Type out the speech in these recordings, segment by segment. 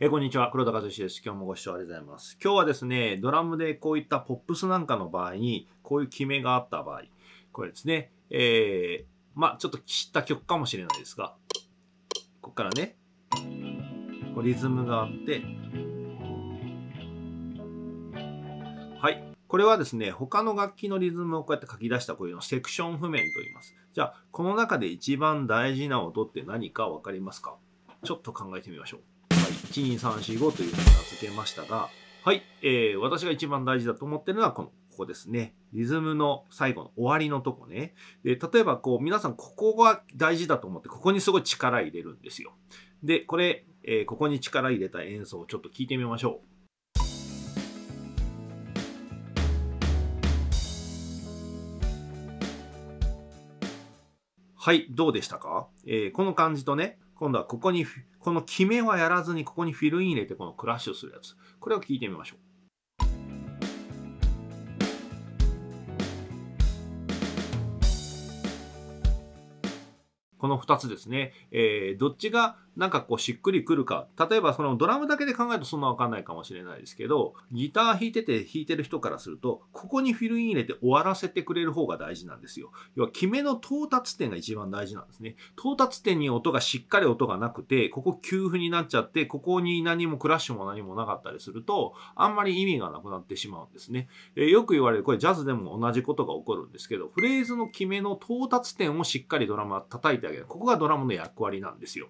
えー、こんにちは。黒田和志です。今日もご視聴ありがとうございます。今日はですね、ドラムでこういったポップスなんかの場合に、こういう決めがあった場合、これですね、えー、まあちょっと知った曲かもしれないですが、ここからね、こうリズムがあって、はい。これはですね、他の楽器のリズムをこうやって書き出したこういうのセクション譜面と言います。じゃあ、この中で一番大事な音って何かわかりますかちょっと考えてみましょう。12345というふうに名付けましたが、はい、えー、私が一番大事だと思ってるのはこの、ここですね。リズムの最後の終わりのとこね。で、例えばこう、皆さんここが大事だと思って、ここにすごい力入れるんですよ。で、これ、えー、ここに力入れた演奏をちょっと聞いてみましょう。はい、どうでしたか、えー、この感じとね、今度はここに、この決めはやらずに、ここにフィルイン入れて、このクラッシュするやつ。これを聞いてみましょう。この2つですね。えー、どっちがなんかこうしっくりくるか。例えばそのドラムだけで考えるとそんなわかんないかもしれないですけど、ギター弾いてて弾いてる人からすると、ここにフィルイン入れて終わらせてくれる方が大事なんですよ。要は決めの到達点が一番大事なんですね。到達点に音がしっかり音がなくて、ここ休符になっちゃって、ここに何もクラッシュも何もなかったりすると、あんまり意味がなくなってしまうんですね。えよく言われる、これジャズでも同じことが起こるんですけど、フレーズの決めの到達点をしっかりドラムは叩いてあげる。ここがドラムの役割なんですよ。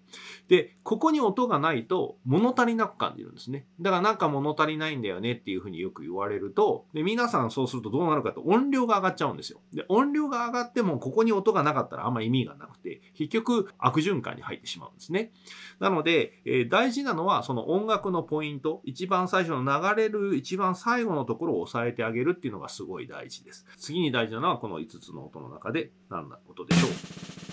でで、ここに音がないと物足りなく感じるんですね。だからなんか物足りないんだよねっていうふうによく言われると、で、皆さんそうするとどうなるかと音量が上がっちゃうんですよ。で、音量が上がってもここに音がなかったらあんま意味がなくて、結局悪循環に入ってしまうんですね。なので、えー、大事なのはその音楽のポイント、一番最初の流れる一番最後のところを押さえてあげるっていうのがすごい大事です。次に大事なのはこの5つの音の中で何なことでしょう。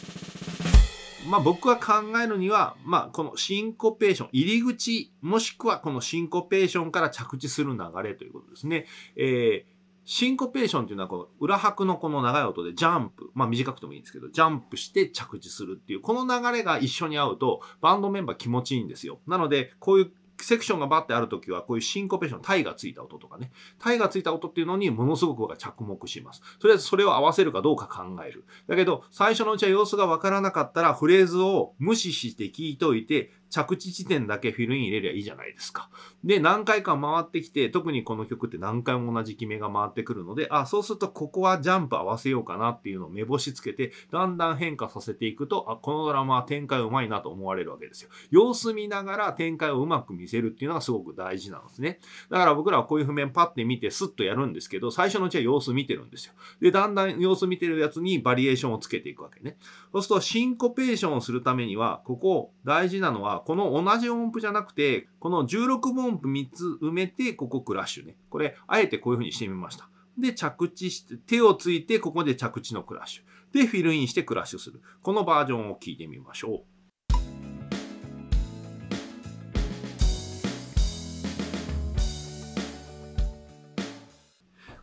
まあ、僕は考えるには、まあ、このシンコペーション、入り口、もしくはこのシンコペーションから着地する流れということですね。えーシンコペーションというのはこの裏拍のこの長い音でジャンプ、まあ短くてもいいんですけど、ジャンプして着地するっていう、この流れが一緒に合うとバンドメンバー気持ちいいんですよ。なので、こういうセクションがバってある時はこういうシンコペーション、タイがついた音とかね、タイがついた音っていうのにものすごく着目します。とりあえずそれを合わせるかどうか考える。だけど、最初のうちは様子がわからなかったらフレーズを無視して聞いといて、着地地点だけフィルイン入れりゃいいじゃないですか。で、何回か回ってきて、特にこの曲って何回も同じ決めが回ってくるので、あ、そうするとここはジャンプ合わせようかなっていうのを目星つけて、だんだん変化させていくと、あ、このドラマは展開うまいなと思われるわけですよ。様子見ながら展開をうまく見せるっていうのがすごく大事なんですね。だから僕らはこういう譜面パッて見てスッとやるんですけど、最初のうちは様子見てるんですよ。で、だんだん様子見てるやつにバリエーションをつけていくわけね。そうするとシンコペーションをするためには、ここ大事なのは、この同じ音符じゃなくて、この16分音符3つ埋めて、ここクラッシュね。これ、あえてこういう風にしてみました。で、着地して、手をついて、ここで着地のクラッシュ。で、フィルインしてクラッシュする。このバージョンを聞いてみましょう。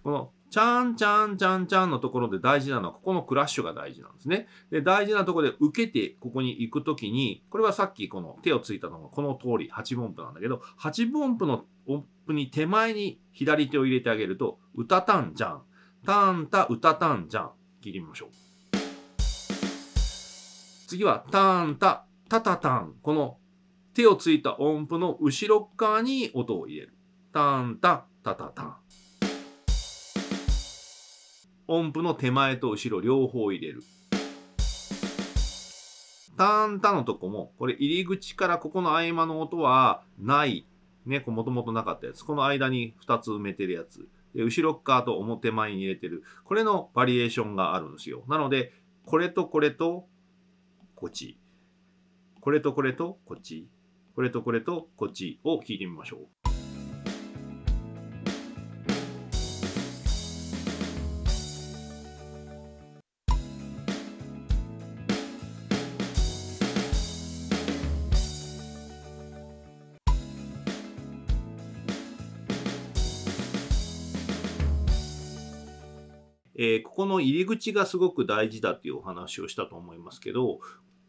このちゃんちゃんちゃんちゃんのところで大事なのは、ここのクラッシュが大事なんですね。で、大事なところで受けて、ここに行くときに、これはさっきこの手をついたのがこの通り、8分音符なんだけど、8分音符の音符に手前に左手を入れてあげると、うたたんじゃん。たんたうたたんじゃん。聞いてみましょう。次は、たんた、たたたん。この手をついた音符の後ろ側に音を入れる。たんた、たたたん。音符の手前と後ろ両方入れる。タンタのとこも、これ入り口からここの合間の音はない。ね、もともとなかったやつ。この間に2つ埋めてるやつ。で、後ろ側と表前に入れてる。これのバリエーションがあるんですよ。なので、これとこれと、こっち。これとこれと、こっち。これとこれと、こっちを聞いてみましょう。えー、ここの入り口がすごく大事だっていうお話をしたと思いますけど、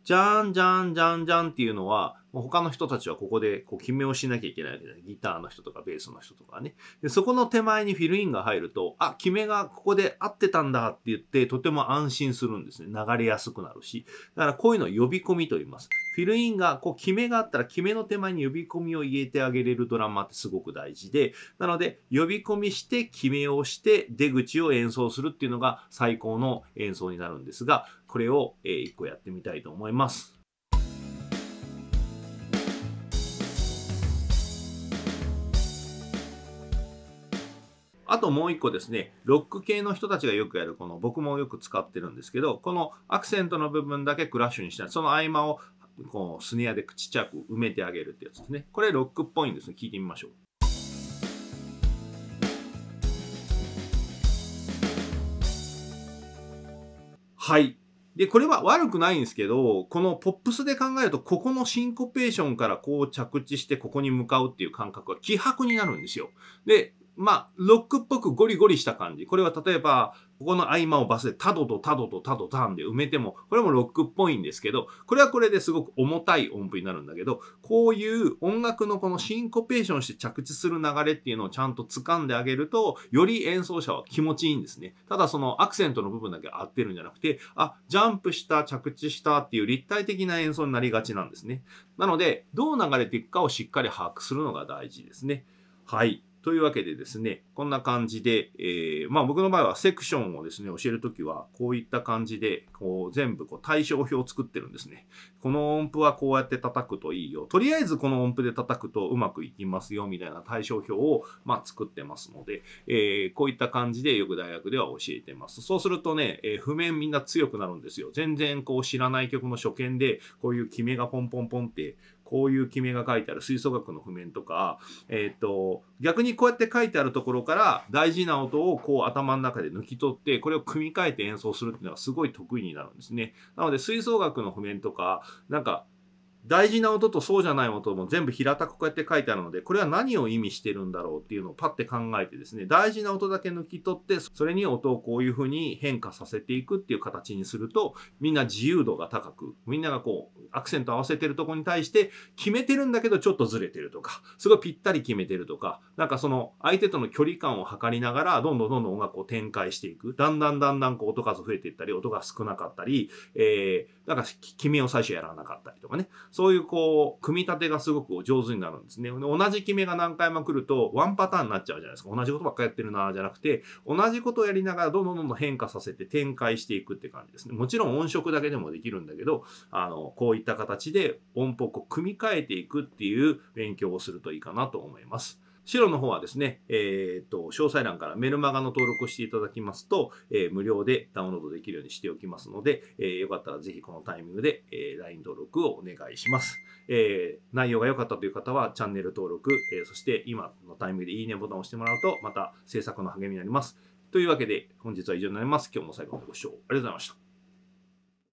じゃんじゃんじゃんじゃんっていうのは、他の人たちはここでこう決めをしなきゃいけないわけじゃない。ギターの人とかベースの人とかね。で、そこの手前にフィルインが入ると、あ、決めがここで合ってたんだって言って、とても安心するんですね。流れやすくなるし。だからこういうのを呼び込みと言います。フィルインが、こう、決めがあったら、決めの手前に呼び込みを入れてあげれるドラマってすごく大事で、なので、呼び込みして、決めをして、出口を演奏するっていうのが最高の演奏になるんですが、これを、え一個やってみたいと思います。あともう一個ですね、ロック系の人たちがよくやる、この僕もよく使ってるんですけど、このアクセントの部分だけクラッシュにした、その合間をこうスネアでちっちゃく埋めてあげるってやつですね。これロックっぽいんですね。聞いてみましょう。はい。で、これは悪くないんですけど、このポップスで考えると、ここのシンコペーションからこう着地して、ここに向かうっていう感覚は気迫になるんですよ。で、まあ、ロックっぽくゴリゴリした感じ。これは例えば、ここの合間をバスでタドとタドとタドタンで埋めても、これもロックっぽいんですけど、これはこれですごく重たい音符になるんだけど、こういう音楽のこのシンコペーションして着地する流れっていうのをちゃんと掴んであげると、より演奏者は気持ちいいんですね。ただそのアクセントの部分だけ合ってるんじゃなくて、あ、ジャンプした、着地したっていう立体的な演奏になりがちなんですね。なので、どう流れていくかをしっかり把握するのが大事ですね。はい。というわけでですね、こんな感じで、えー、まあ僕の場合はセクションをですね、教えるときは、こういった感じで、こう全部こう対象表を作ってるんですね。この音符はこうやって叩くといいよ。とりあえずこの音符で叩くとうまくいきますよ、みたいな対象表を、まあ、作ってますので、えー、こういった感じでよく大学では教えてます。そうするとね、えー、譜面みんな強くなるんですよ。全然こう知らない曲の初見で、こういうキメがポンポンポンって、こういう記名が書いてある吹奏楽の譜面とか、えっ、ー、と、逆にこうやって書いてあるところから大事な音をこう頭の中で抜き取って、これを組み替えて演奏するっていうのがすごい得意になるんですね。なので吹奏楽の譜面とか、なんか大事な音とそうじゃない音も全部平たくこうやって書いてあるので、これは何を意味してるんだろうっていうのをパッて考えてですね、大事な音だけ抜き取って、それに音をこういう風に変化させていくっていう形にすると、みんな自由度が高く、みんながこう、アクセント合わせてるとこに対して、決めてるんだけどちょっとずれてるとか、すごいぴったり決めてるとか、なんかその相手との距離感を測りながら、どんどんどんどん音楽を展開していく。だんだんだんだんこう音数増えていったり、音が少なかったり、えー、なんか決めを最初やらなかったりとかね。そういうこう、組み立てがすごく上手になるんですね。同じ決めが何回も来ると、ワンパターンになっちゃうじゃないですか。同じことばっかやってるな、じゃなくて、同じことをやりながらどんどんどんどん変化させて展開していくって感じですね。もちろん音色だけでもできるんだけど、あの、こういった形で音符を組み替えていくっていう勉強をするといいかなと思います。白の方はですね、えーと、詳細欄からメルマガの登録をしていただきますと、えー、無料でダウンロードできるようにしておきますので、えー、よかったらぜひこのタイミングで、えー、LINE 登録をお願いします。えー、内容が良かったという方はチャンネル登録、えー、そして今のタイミングでいいねボタンを押してもらうと、また制作の励みになります。というわけで、本日は以上になります。今日も最後までご視聴ありがとうございました。